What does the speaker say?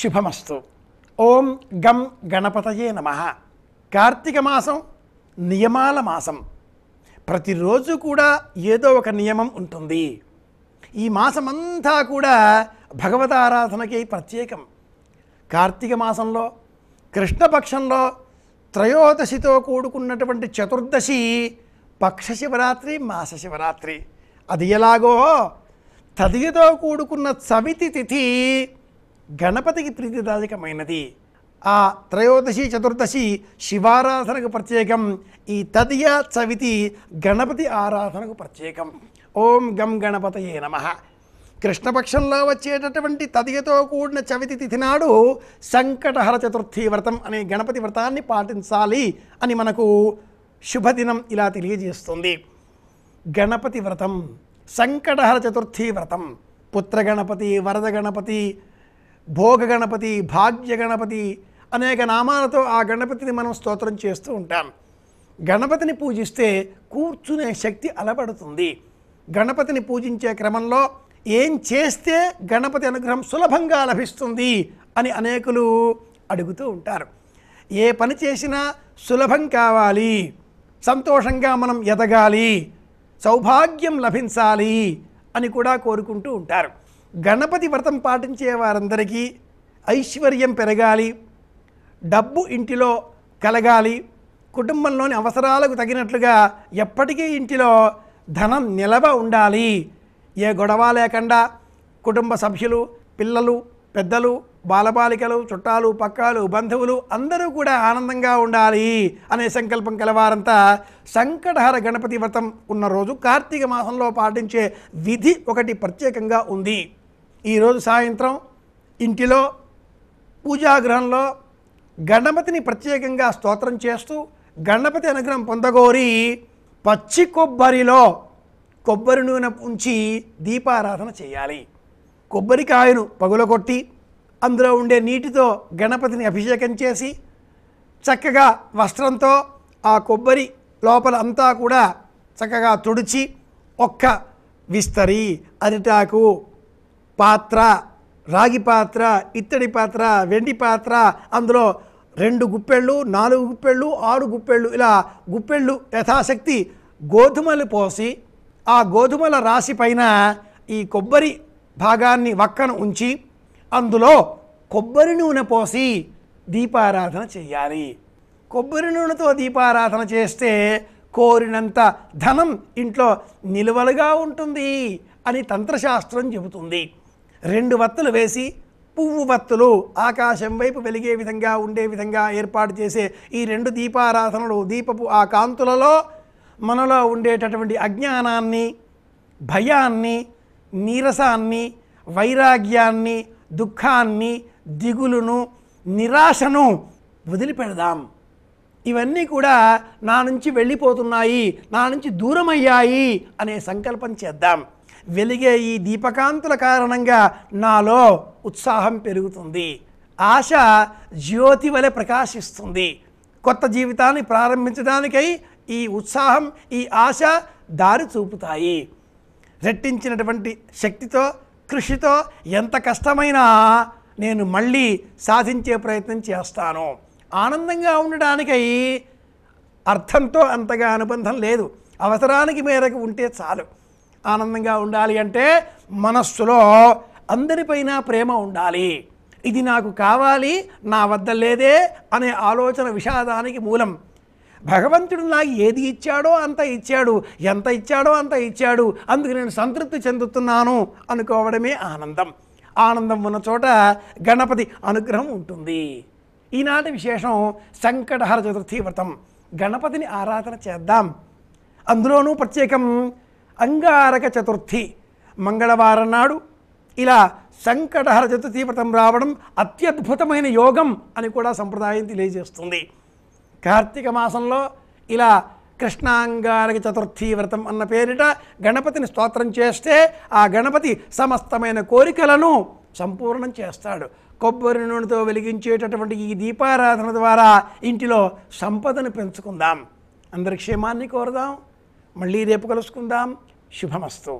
శుభమస్తు ఓం గం గణపతయే నమ కార్తీక మాసం నియమాల మాసం ప్రతిరోజు కూడా ఏదో ఒక నియమం ఉంటుంది ఈ మాసమంతా కూడా భగవతారాధనకి ప్రత్యేకం కార్తీక మాసంలో కృష్ణపక్షంలో త్రయోదశితో కూడుకున్నటువంటి చతుర్దశి పక్ష శివరాత్రి మాస శివరాత్రి అది ఎలాగో తదియతో కూడుకున్న చవితి తిథి గణపతికి ప్రీతిదాయకమైనది ఆ త్రయోదశి చతుర్దశి శివారాధనకు ప్రత్యేకం ఈ తదియ చవితి గణపతి ఆరాధనకు ప్రత్యేకం ఓం గం గణపతయే నమ కృష్ణపక్షంలో వచ్చేటటువంటి తదియతో కూడిన చవితి తిథి నాడు సంకటహర చతుర్థి వ్రతం అనే గణపతి వ్రతాన్ని పాటించాలి అని మనకు శుభదినం ఇలా తెలియజేస్తుంది గణపతి వ్రతం సంకటహర చతుర్థి వ్రతం పుత్రగణపతి వరద గణపతి భోగ గణపతి భాగ్య గణపతి అనేక నామాలతో ఆ గణపతిని మనం స్తోత్రం చేస్తూ ఉంటాం గణపతిని పూజిస్తే కూర్చునే శక్తి అలబడుతుంది గణపతిని పూజించే క్రమంలో ఏం చేస్తే గణపతి అనుగ్రహం సులభంగా లభిస్తుంది అని అనేకులు అడుగుతూ ఉంటారు ఏ పని చేసినా సులభం కావాలి సంతోషంగా మనం ఎదగాలి సౌభాగ్యం లభించాలి అని కూడా కోరుకుంటూ ఉంటారు గణపతి వ్రతం పాటించే వారందరికీ ఐశ్వర్యం పెరగాలి డబ్బు ఇంటిలో కలగాలి కుటుంబంలోని అవసరాలకు తగినట్లుగా ఎప్పటికీ ఇంటిలో ధనం నిలవ ఉండాలి ఏ గొడవ లేకుండా కుటుంబ సభ్యులు పిల్లలు పెద్దలు బాలబాలికలు చుట్టాలు పక్కాలు బంధువులు అందరూ కూడా ఆనందంగా ఉండాలి అనే సంకల్పం కలవారంతా సంకటహర గణపతి వ్రతం ఉన్న రోజు కార్తీక మాసంలో పాటించే విధి ఒకటి ప్రత్యేకంగా ఉంది ఈరోజు సాయంత్రం ఇంటిలో పూజాగృహంలో గణపతిని ప్రత్యేకంగా స్తోత్రం చేస్తూ గణపతి అనుగ్రహం పొందగోరి పచ్చి కొబ్బరిలో కొబ్బరి నూనె ఉంచి దీపారాధన చేయాలి కొబ్బరికాయను పగులగొట్టి అందులో ఉండే నీటితో గణపతిని అభిషేకం చేసి చక్కగా వస్త్రంతో ఆ కొబ్బరి లోపల అంతా కూడా చక్కగా తుడిచి ఒక్క విస్తరి అరిటాకు పాత్ర రాగి పాత్ర ఇత్తడి పాత్ర వెండి పాత్ర అందులో రెండు గుప్పెళ్ళు నాలుగు గుప్పెళ్ళు ఆరు గుప్పెళ్ళు ఇలా గుప్పెళ్ళు యథాశక్తి గోధుమలు పోసి ఆ గోధుమల రాశి పైన ఈ కొబ్బరి భాగాన్ని వక్కను ఉంచి అందులో కొబ్బరి నూనె పోసి దీపారాధన చేయాలి కొబ్బరి నూనెతో దీపారాధన చేస్తే కోరినంత ధనం ఇంట్లో నిలువలుగా ఉంటుంది అని తంత్రశాస్త్రం చెబుతుంది రెండు వత్తులు వేసి పువ్వు వత్తులు ఆకాశం వైపు వెలిగే విధంగా ఉండే విధంగా ఏర్పాటు చేసే ఈ రెండు దీపారాధనలు దీపపు ఆ కాంతులలో మనలో ఉండేటటువంటి అజ్ఞానాన్ని భయాన్ని నీరసాన్ని వైరాగ్యాన్ని దుఃఖాన్ని దిగులును నిరాశను వదిలిపెడదాం ఇవన్నీ కూడా నా నుంచి వెళ్ళిపోతున్నాయి నా నుంచి దూరమయ్యాయి అనే సంకల్పం చేద్దాం వెలిగే ఈ దీపకాంతుల కారణంగా నాలో ఉత్సాహం పెరుగుతుంది ఆశ జ్యోతి వలె ప్రకాశిస్తుంది కొత్త జీవితాన్ని ప్రారంభించడానికై ఈ ఉత్సాహం ఈ ఆశ దారి చూపుతాయి రెట్టించినటువంటి శక్తితో కృషితో ఎంత కష్టమైనా నేను మళ్ళీ సాధించే ప్రయత్నం చేస్తాను ఆనందంగా ఉండడానికై అర్థంతో అంతగా అనుబంధం లేదు అవసరానికి మేరకు ఉంటే చాలు ఆనందంగా ఉండాలి అంటే మనస్సులో అందరిపైన ప్రేమ ఉండాలి ఇది నాకు కావాలి నా వద్ద లేదే అనే ఆలోచన విషాదానికి మూలం భగవంతుడు నాకు ఏది ఇచ్చాడో అంత ఇచ్చాడు ఎంత ఇచ్చాడో అంత ఇచ్చాడు అందుకు నేను సంతృప్తి చెందుతున్నాను అనుకోవడమే ఆనందం ఆనందం ఉన్న చోట గణపతి అనుగ్రహం ఉంటుంది ఈనాటి విశేషం సంకటహర చతుర్థి వ్రతం గణపతిని ఆరాధన చేద్దాం అందులోనూ ప్రత్యేకం అంగారక చతుర్థి మంగళవారం నాడు ఇలా సంకటహర చతుర్థి వ్రతం రావడం అత్యద్భుతమైన యోగం అని కూడా సంప్రదాయం తెలియజేస్తుంది కార్తీక మాసంలో ఇలా కృష్ణాంగారక చతుర్థి వ్రతం అన్న పేరిట గణపతిని స్తోత్రం చేస్తే ఆ గణపతి సమస్తమైన కోరికలను సంపూర్ణం చేస్తాడు కొబ్బరి నూనెతో వెలిగించేటటువంటి ఈ దీపారాధన ద్వారా ఇంటిలో సంపదను పెంచుకుందాం అందరి క్షేమాన్ని కోరుదాం మళ్ళీ రేపు కలుసుకుందాం శుభమస్తు